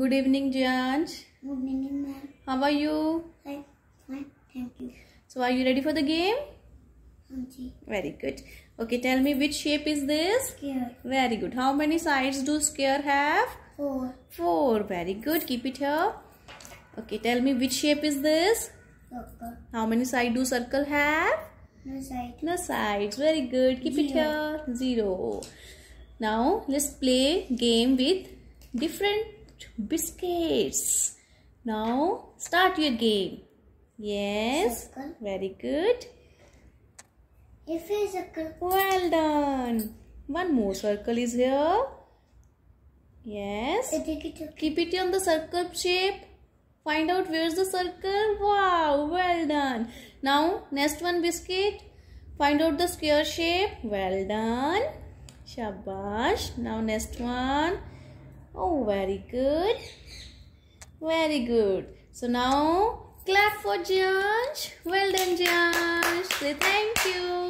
Good evening, Janj. Good evening, ma'am. How are you? Fine, fine, thank you. So, are you ready for the game? Yes. Very good. Okay, tell me which shape is this? Square. Very good. How many sides do square have? Four. Four. Very good. Keep it here. Okay, tell me which shape is this? Circle. How many sides do circle have? No sides. No sides. Very good. Keep Zero. it here. Zero. Now, let's play game with different biscuits. Now start your game. Yes, circle. very good. If a circle. Well done. One more circle is here. Yes. Keep it on the circle shape. Find out where's the circle. Wow, well done. Now, next one biscuit. Find out the square shape. Well done. Shabash. Now, next one very good. Very good. So now clap for Josh. Well done Josh. Say thank you.